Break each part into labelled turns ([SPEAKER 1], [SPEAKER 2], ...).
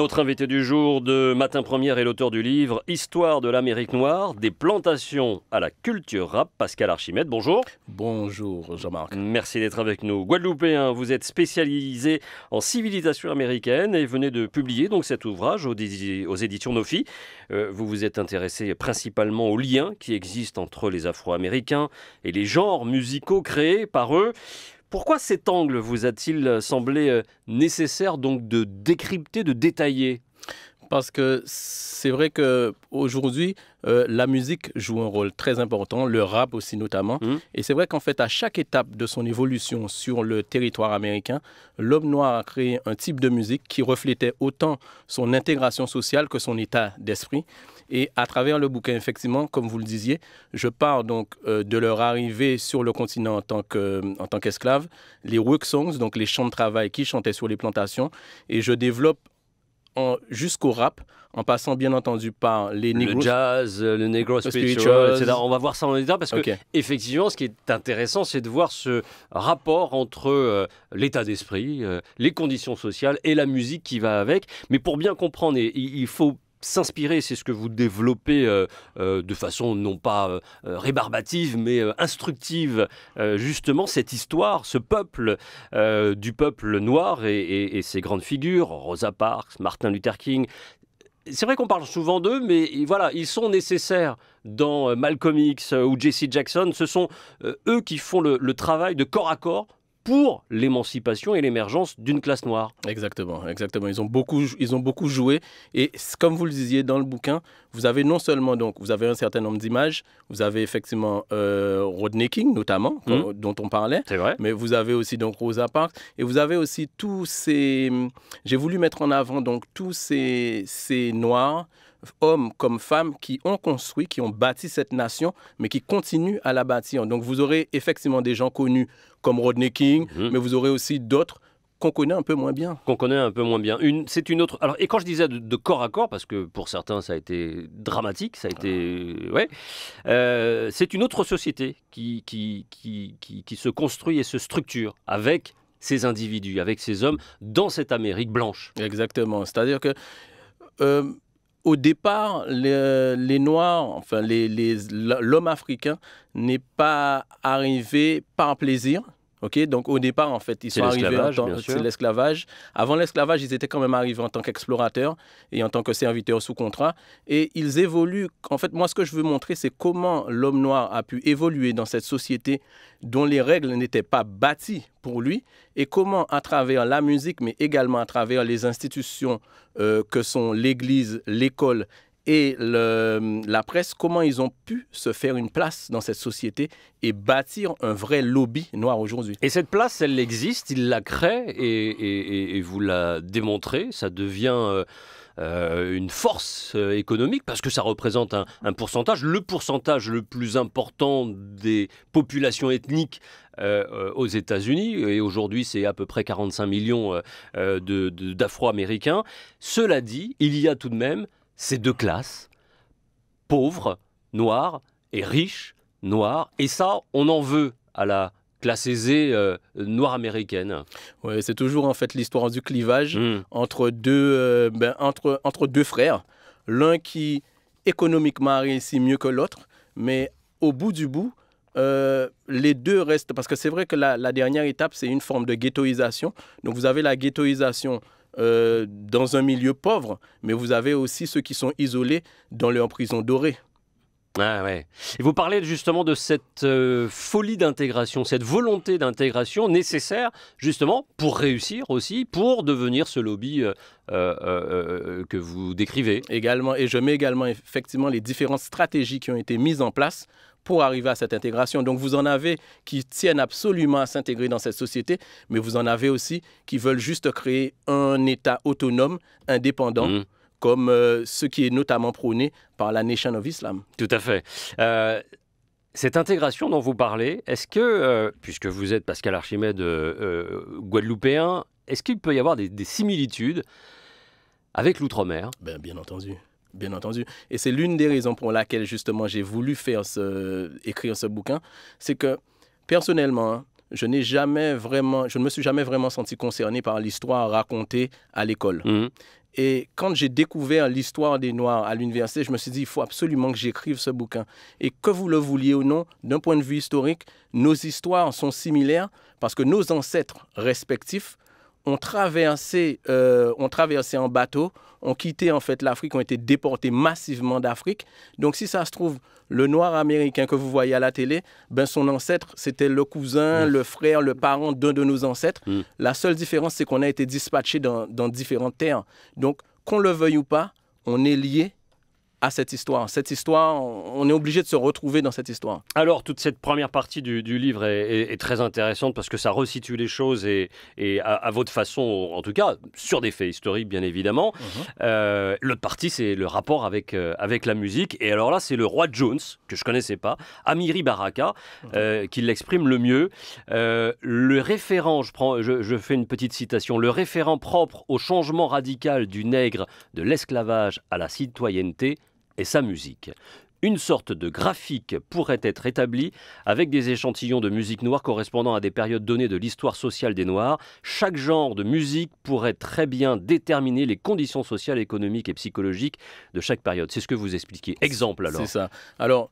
[SPEAKER 1] Notre invité du jour de Matin Première est l'auteur du livre Histoire de l'Amérique noire, des plantations à la culture rap, Pascal Archimède. Bonjour. Bonjour Jean-Marc. Merci d'être avec nous. Guadeloupéen, hein, vous êtes spécialisé en civilisation américaine et venez de publier donc cet ouvrage aux, éditions Nofi. Euh, vous vous êtes intéressé principalement aux liens qui existent entre les Afro-Américains et les genres musicaux créés par eux. Pourquoi cet angle vous a-t-il euh, semblé euh, nécessaire donc de décrypter, de détailler parce que c'est vrai que aujourd'hui euh, la
[SPEAKER 2] musique joue un rôle très important, le rap aussi notamment. Mmh. Et c'est vrai qu'en fait, à chaque étape de son évolution sur le territoire américain, l'homme noir a créé un type de musique qui reflétait autant son intégration sociale que son état d'esprit. Et à travers le bouquin, effectivement, comme vous le disiez, je pars donc euh, de leur arrivée sur le continent en tant qu'esclaves, les work songs, donc les chants de travail qui chantaient sur les plantations, et je développe jusqu'au rap, en passant bien entendu par les négro. Le
[SPEAKER 1] jazz, le negro spiritual, etc. On va voir ça en détail parce qu'effectivement, que effectivement, ce qui est intéressant, c'est de voir ce rapport entre euh, l'état d'esprit, euh, les conditions sociales et la musique qui va avec. Mais pour bien comprendre, il faut s'inspirer, c'est ce que vous développez euh, euh, de façon non pas euh, rébarbative, mais instructive, justement, cette histoire, ce peuple du peuple noir et, ses grandes figures, Rosa Parks, Martin Luther King, c'est vrai qu'on parle souvent d'eux, mais voilà, ils sont nécessaires dans Malcolm X ou Jesse Jackson. Ce sont eux qui font le travail de corps à corps pour l'émancipation et l'émergence d'une classe noire. Exactement, exactement. Ils ont beaucoup,
[SPEAKER 2] ils ont beaucoup joué. Et comme vous le disiez dans le bouquin, vous avez non seulement donc vous avez un certain nombre d'images, vous avez effectivement euh, Rodney King notamment mmh. dont on parlait, vrai. mais vous avez aussi donc Rosa Parks et vous avez aussi tous ces. J'ai voulu mettre en avant donc tous ces ces noirs hommes comme femmes, qui ont construit, qui ont bâti cette nation, mais qui continuent à la bâtir. Donc vous aurez effectivement des gens connus comme
[SPEAKER 1] Rodney King, mhm. mais vous aurez aussi d'autres qu'on connaît un peu moins bien. Qu'on connaît un peu moins bien. Une, c'est une autre. Alors, et quand je disais de, corps à corps, parce que pour certains ça a été dramatique, ça a été, ah. ouais, euh, c'est une autre société qui qui, qui, qui, se construit et se structure avec ces individus, avec ces hommes dans cette Amérique blanche. Exactement. C'est-à-dire que euh, au départ, les, Noirs, enfin l'homme
[SPEAKER 2] les, africain n'est pas arrivé par plaisir, donc au départ, en fait, ils sont arrivés dans l'esclavage. Avant l'esclavage, ils étaient quand même arrivés en tant qu'explorateurs et en tant que serviteurs sous contrat. Et ils évoluent. En fait, moi, ce que je veux montrer, c'est comment l'homme noir a pu évoluer dans cette société dont les règles n'étaient pas bâties pour lui et comment, à travers la musique, mais également à travers les institutions euh, que sont l'Église, l'école et la presse, comment ils ont pu se faire une place dans cette société et bâtir un vrai lobby noir aujourd'hui.
[SPEAKER 1] Et cette place, elle existe, il la crée et, vous la démontrez, ça devient... Euh, euh, une force euh, économique parce que ça représente un, pourcentage, le pourcentage le plus important des populations ethniques aux États-Unis, et aujourd'hui c'est à peu près 45 millions d'Afro-Américains. Cela dit, il y a tout de même ces deux classes, pauvres, noirs, et riches, noirs. Et ça, on en veut à la classe aisée euh, noire américaine. Oui, c'est toujours en fait l'histoire du clivage hmm. entre, deux,
[SPEAKER 2] euh, ben, entre, entre deux frères. L'un qui économiquement a réussi mieux que l'autre, mais au bout du bout, euh, les deux restent, parce que c'est vrai que la, la dernière étape, c'est une forme de ghettoisation. Donc vous avez la ghettoisation euh, dans un milieu pauvre, mais vous avez aussi ceux qui sont isolés dans leur prison dorée.
[SPEAKER 1] Ah ouais. Et vous parlez justement de cette euh, folie d'intégration, cette volonté d'intégration nécessaire justement pour réussir aussi, pour devenir ce lobby
[SPEAKER 2] euh, que vous décrivez. Également, et je mets également effectivement les différentes stratégies qui ont été mises en place pour arriver à cette intégration. Donc vous en avez qui tiennent absolument à s'intégrer dans cette société, mais vous en avez aussi qui veulent juste créer un État autonome, indépendant. Mhm. comme euh, ce qui est notamment prôné par la Nation of Islam.
[SPEAKER 1] Tout à fait. Euh, cette intégration dont vous parlez, est-ce que, euh, puisque vous êtes Pascal Archimède guadeloupéen, est-ce qu'il peut y avoir des, similitudes avec l'outre-mer
[SPEAKER 2] ben, Bien entendu.
[SPEAKER 1] Bien entendu. Et c'est l'une des raisons pour laquelle justement
[SPEAKER 2] j'ai voulu faire écrire ce bouquin, c'est que personnellement, je n'ai jamais vraiment, je ne me suis jamais vraiment senti concerné par l'histoire racontée à l'école. Mmh. Et quand j'ai découvert l'histoire des Noirs à l'université, je me suis dit, il faut absolument que j'écrive ce bouquin. Et que vous le vouliez ou non, d'un point de vue historique, nos histoires sont similaires parce que nos ancêtres respectifs ont traversé, euh, en bateau, ont quitté en fait l'Afrique, ont été déportés massivement d'Afrique. Donc si ça se trouve, le noir américain que vous voyez à la télé, ben son ancêtre, c'était le cousin, mm. le frère, le parent d'un de nos ancêtres. Mm. La seule différence, c'est qu'on a été dispatché dans, dans différentes terres. Donc qu'on le veuille ou pas, on est lié à cette histoire. Cette histoire, on est obligé de se retrouver dans cette histoire.
[SPEAKER 1] Alors, toute cette première partie du, livre est, très intéressante parce que ça resitue les choses et, et à, votre façon, en tout cas, sur des faits historiques, bien évidemment. Mhm. Euh, l'autre partie, c'est le rapport avec, euh, avec la musique. Et alors là, c'est le roi Jones, que je connaissais pas, Amiri Baraka, mhm. euh, qui l'exprime le mieux. le référent, je, prends, je, je fais une petite citation, le référent propre au changement radical du nègre de l'esclavage à la citoyenneté et sa musique. Une sorte de graphique pourrait être établi avec des échantillons de musique noire correspondant à des périodes données de l'histoire sociale des Noirs. Chaque genre de musique pourrait très bien déterminer les conditions sociales, économiques et psychologiques de chaque période. C'est ce que vous expliquez. Exemple alors. C'est ça.
[SPEAKER 2] Alors,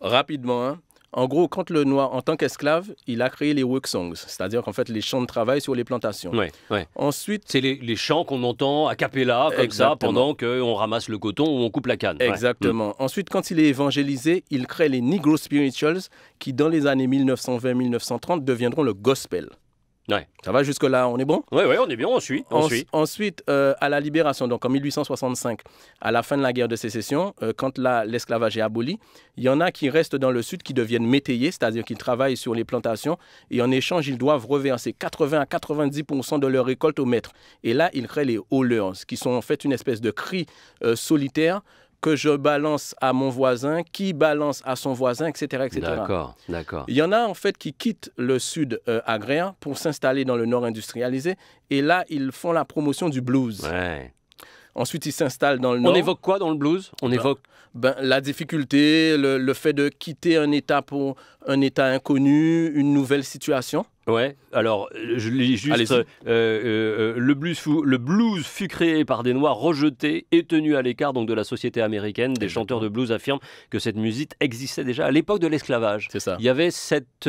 [SPEAKER 2] rapidement, hein, en gros, quand le noir, en tant qu'esclave, il a créé les work songs, c'est-à-dire qu'en fait les chants de travail sur les plantations. Ouais,
[SPEAKER 1] Ensuite, c'est les, chants qu'on entend à cappella comme ça pendant qu'on ramasse le coton ou on coupe la canne. Exactement. Mm. Ensuite, quand il est évangélisé,
[SPEAKER 2] il crée les Negro Spirituals qui, dans les années 1920-1930, deviendront le gospel. Ça va jusque-là, on est bon
[SPEAKER 1] Oui, on est bien, on suit.
[SPEAKER 2] Ensuite, euh, à la libération, donc en 1865, à la fin de la guerre de sécession, euh, quand l'esclavage est aboli, il y en a qui restent dans le sud, qui deviennent métayers, c'est-à-dire qu'ils travaillent sur les plantations, et en échange, ils doivent reverser 80 à 90 de leur récolte au maître. Et là, ils créent les hauleurs, qui sont en fait une espèce de cri euh, solitaire que je balance à mon voisin, qui balance à son voisin, etc. etc. D'accord, d'accord. Il y en a en fait qui quittent le sud euh, agraire pour s'installer dans le nord industrialisé et là, ils font la promotion du blues. Ensuite, ils s'installent dans le nord. On évoque quoi dans le blues On ben, évoque ben, la difficulté, le, le, fait de quitter un état pour un état inconnu, une nouvelle situation.
[SPEAKER 1] Ouais, alors euh, je lis juste. Euh, euh, le, blues fut créé par des Noirs rejetés et tenus à l'écart donc de la société américaine. Des chanteurs de blues affirment que cette musique existait déjà à l'époque de l'esclavage. C'est ça. Il y avait cette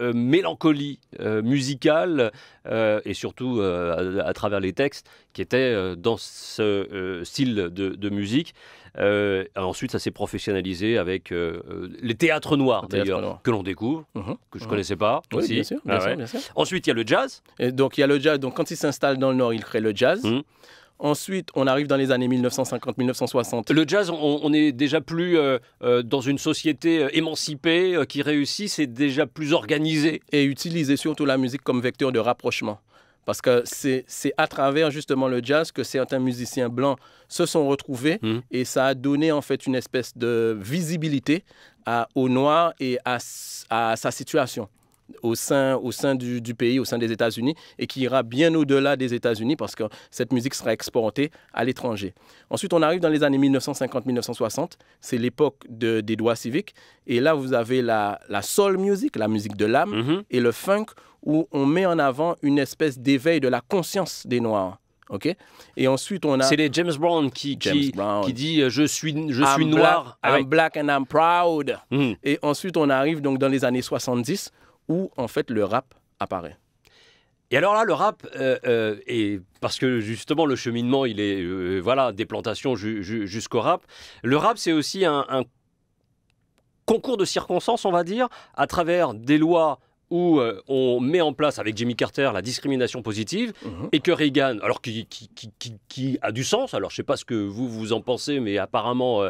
[SPEAKER 1] mélancolie musicale et surtout à, travers les textes qui étaient dans ce style de musique. Euh, ensuite, ça s'est professionnalisé avec euh, euh, les théâtres noirs, d'ailleurs, que l'on découvre, mhm. que je ne mhm. connaissais pas. Oui, aussi. Ah bien, sûr,
[SPEAKER 2] Ensuite, il y a le jazz. Et donc, il y a le jazz. Donc, quand il s'installe dans le Nord, il crée le jazz. Mhm. Ensuite, on arrive dans les années 1950-1960.
[SPEAKER 1] Le jazz, on, est déjà plus dans une société émancipée qui réussit, c'est déjà plus organisé. Et utiliser surtout la
[SPEAKER 2] musique comme vecteur de rapprochement. Parce que c'est à travers justement le jazz que certains musiciens blancs se sont retrouvés hmm. et ça a donné en fait une espèce de visibilité au noir et à sa situation au sein, au sein du, du pays, au sein des États-Unis, et qui ira bien au-delà des États-Unis parce que cette musique sera exportée à l'étranger. Ensuite, on arrive dans les années 1950-1960, c'est l'époque de, des droits civiques, et là, vous avez la, la soul music, la musique de l'âme, mhm. et le funk, où on met en avant une espèce d'éveil de la conscience des Noirs. Et ensuite, on a. C'est les James Brown qui, qui,
[SPEAKER 1] dit euh, Je suis, je suis noir. I'm
[SPEAKER 2] black and I'm proud. Mhm. Et ensuite, on arrive donc dans les années 70 où en fait le rap apparaît.
[SPEAKER 1] Et alors là, le rap, euh, euh, et parce que justement le cheminement, il est euh, voilà des plantations jusqu'au rap. Le rap, c'est aussi un, concours de circonstances, on va dire, à travers des lois où on met en place avec Jimmy Carter la discrimination positive mhm. et que Reagan, alors qui, qui, a du sens, alors je ne sais pas ce que vous vous en pensez, mais apparemment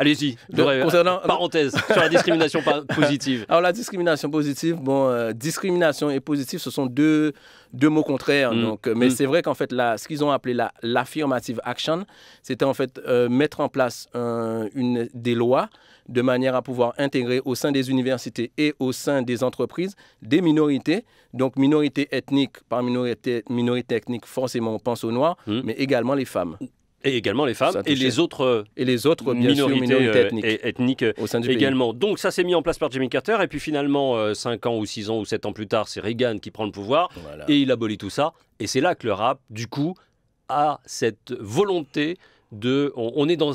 [SPEAKER 1] Allez-y, parenthèse sur la discrimination positive.
[SPEAKER 2] Alors la discrimination positive, bon, euh, discrimination et positive, ce sont deux, deux mots contraires. Mm. Donc, euh, mais mm. c'est vrai qu'en fait, là, ce qu'ils ont appelé l'affirmative action, c'était en fait euh, mettre en place une, des lois de manière à pouvoir intégrer au sein des universités et au sein des entreprises des minorités. Donc, minorité ethnique, par minorité, minorité ethnique, forcément, on pense aux Noirs, mm. mais
[SPEAKER 1] également les femmes. Et également les femmes et les autres, et les autres euh, minorités, euh, ethniques. au sein du euh, également. Pays. Donc ça s'est mis en place par Jimmy Carter et puis finalement 5 ans ou 6 ans ou 7 ans plus tard, c'est Reagan qui prend le pouvoir et il abolit tout ça et c'est là que le rap du coup a cette volonté de, on, est dans,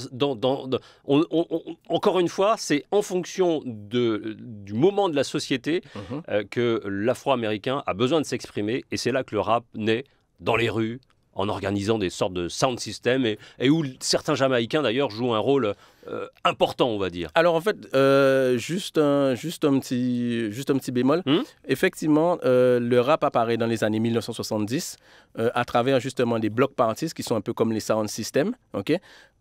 [SPEAKER 1] encore une fois, c'est en fonction de, du moment de la société mhm. que l'Afro-américain a besoin de s'exprimer, et c'est là que le rap naît dans les rues, en organisant des sortes de sound systems et, et où certains Jamaïcains d'ailleurs jouent un rôle euh, important, on va dire.
[SPEAKER 2] Alors en fait, euh, juste, un, juste, un petit, juste un petit bémol. Hmm? Effectivement, euh, le rap apparaît dans les années 1970 à travers justement des blocs parties qui sont un peu comme les sound systems. ok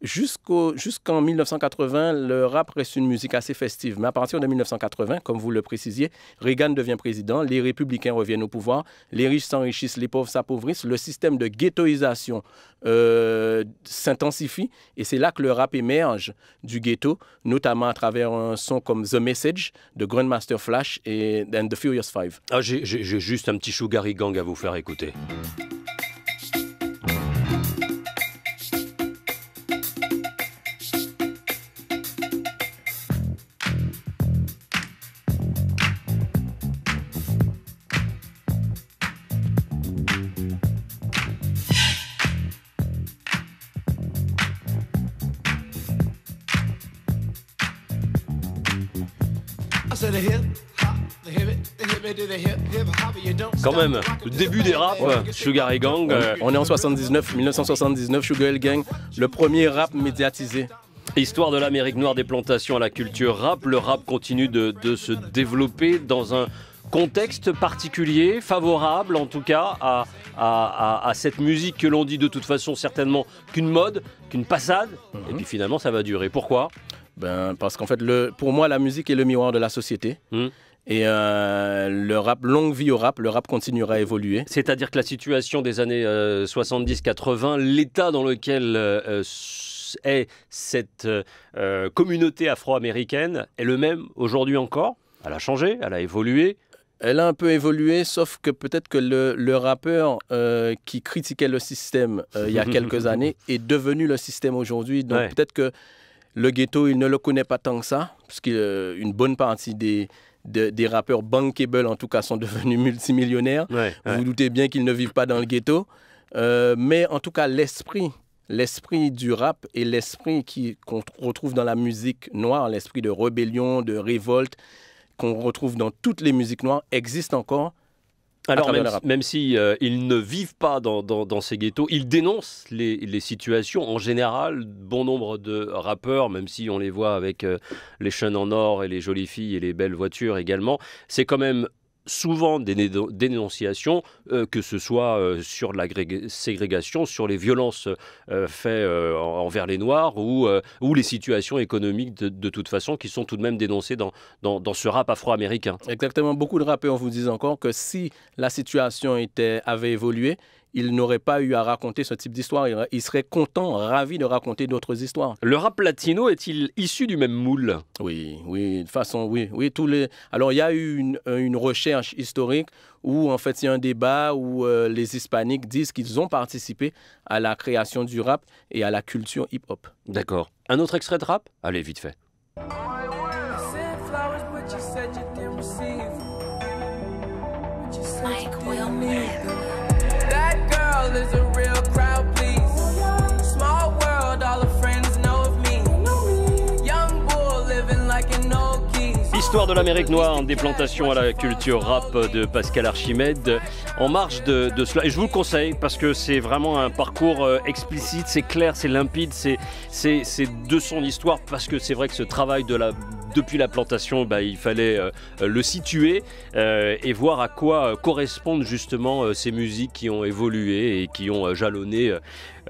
[SPEAKER 2] Jusqu'au, jusqu'en 1980, le rap reste une musique assez festive. Mais à partir de 1980, comme vous le précisiez, Reagan devient président, les républicains reviennent au pouvoir, les riches s'enrichissent, les pauvres s'appauvrissent, le système de ghettoisation s'intensifie et c'est là que le rap émerge du ghetto, notamment à travers un son comme The Message de Grandmaster Flash et The Furious Five. Ah, j'ai
[SPEAKER 1] juste un petit Sugar Gang à vous faire écouter.
[SPEAKER 2] Quand même, le début des rap, euh, Sugar et Gang. Euh, on est en 79,
[SPEAKER 1] 1979, Sugar et Gang, le premier rap médiatisé. Histoire de l'Amérique noire des plantations à la culture rap, le rap continue de, se développer dans un contexte particulier, favorable en tout cas à, cette musique que l'on dit de toute façon certainement qu'une mode, qu'une passade, et mhm. puis finalement ça va durer. Pourquoi ben, Parce
[SPEAKER 2] qu'en fait, le, pour moi, la musique est le miroir de la société. Hmm. Et euh, le rap, longue vie au rap, le rap continuera à évoluer.
[SPEAKER 1] C'est-à-dire que la situation des années 70-80, euh, l'état dans lequel euh, est cette communauté afro-américaine, est le même aujourd'hui encore Elle a changé, elle a évolué elle a un peu
[SPEAKER 2] évolué, sauf que peut-être que le, rappeur qui critiquait le système il y a quelques années est devenu le système aujourd'hui. Donc peut-être que le ghetto, il ne le connaît pas tant que ça, parce euh, une bonne partie des, des rappeurs bankable, en tout cas, sont devenus multimillionnaires. Vous, vous doutez bien qu'ils ne vivent pas dans le ghetto. Euh, mais en tout cas, l'esprit, l'esprit du rap et l'esprit qu'on retrouve dans la musique noire, l'esprit de rébellion, de révolte, qu'on retrouve dans toutes les musiques noires, existe encore alors même,
[SPEAKER 1] même, si euh, ils ne vivent pas dans, ces ghettos, ils dénoncent les, situations en général. Bon nombre de rappeurs, même si on les voit avec euh, les chaînes en or et les jolies filles et les belles voitures également, c'est quand même souvent des dénonciations, euh, que ce soit euh, sur la ségrégation, sur les violences euh, faites envers les Noirs ou, les situations économiques de, toute façon qui sont tout de même dénoncées dans, ce rap afro-américain.
[SPEAKER 2] Exactement, beaucoup de rappeurs vous disent encore que si la situation était, avait évolué, il n'aurait pas eu à raconter ce type d'histoire. Il serait content, ravi de raconter d'autres histoires.
[SPEAKER 1] Le rap latino est-il issu du même moule
[SPEAKER 2] Oui, oui, de façon, oui, oui. Tous les. Alors, il y a eu une, recherche historique où en fait il y a un débat où euh, les hispaniques disent qu'ils ont participé à la création du rap et à la culture hip-hop. D'accord. Un autre extrait de rap Allez, vite fait. Mike
[SPEAKER 1] Histoire de l'Amérique noire, en déplantation à la culture rap de Pascal Archimède. En marge de, de cela, et je vous le conseille parce que c'est vraiment un parcours euh, explicite, c'est clair, c'est limpide, c'est de son histoire parce que c'est vrai que ce travail de la depuis la plantation, bah, il fallait euh, le situer euh, et voir à quoi euh, correspondent justement ces musiques qui ont évolué et qui ont jalonné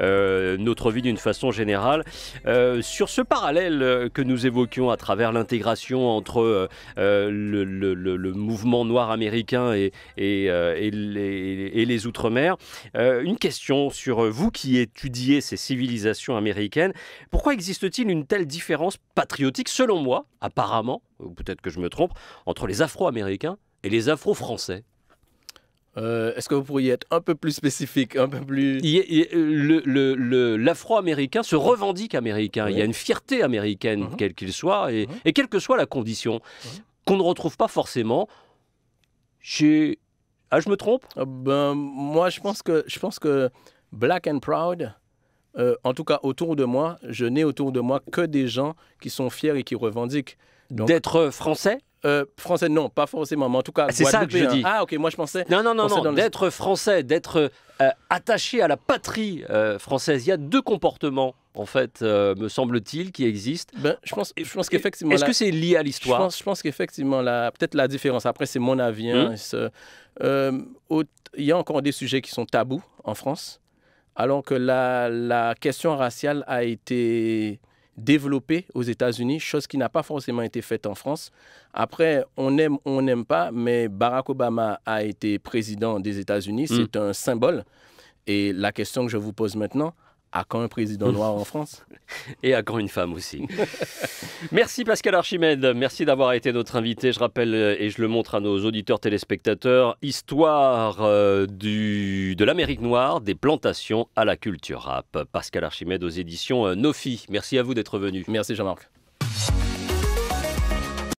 [SPEAKER 1] euh, notre vie d'une façon générale. Euh, sur ce parallèle que nous évoquions à travers l'intégration entre euh, le, mouvement noir américain et, les, les Outre-mer, une question sur vous qui étudiez ces civilisations américaines. Pourquoi existe-t-il une telle différence patriotique, selon moi, apparemment, ou peut-être que je me trompe, entre les Afro-Américains et les Afro-Français euh, est-ce que vous pourriez être un peu plus spécifique, un peu plus... Euh, l'afro-américain se revendique américain. Il y a une fierté américaine, quel mhm. quelle qu'il soit, mhm. et, quelle que soit la condition, qu'on ne retrouve pas forcément chez...
[SPEAKER 2] Ah, je me trompe euh, ben, Moi, je pense, que, je pense que Black and Proud, en tout cas autour de moi, je n'ai autour de moi que des gens qui sont fiers et qui revendiquent. D'être français euh, français, non, pas forcément, mais en tout cas, ah, c'est ça que je dis. Ah, ok, moi je pensais. Non, non, non, non. D'être
[SPEAKER 1] français, d'être euh, attaché à la patrie euh, française, il y a deux comportements. En fait, me semble-t-il, qui existent. Ben, je pense, je pense qu'effectivement. Est-ce que c'est lié à l'histoire Je
[SPEAKER 2] pense, qu'effectivement, la... peut-être la différence. Après, c'est mon avis. Hein, hmm. Il y a encore des sujets qui sont tabous en France, alors que la question raciale a été développé aux États-Unis, chose qui n'a pas forcément été faite en France. Après, on aime, on n'aime pas, mais Barack Obama a été président des États-Unis, mm. c'est un symbole. Et la question que je vous pose maintenant, à quand un président noir en France
[SPEAKER 1] Et à quand une femme aussi. merci Pascal Archimède, merci d'avoir été notre invité. Je rappelle, euh, et je le montre à nos auditeurs téléspectateurs, Histoire euh, du, de l'Amérique noire, des plantations à la culture rap. Pascal Archimède aux éditions euh, Nofi. Merci à vous d'être venu. Merci Jean-Marc.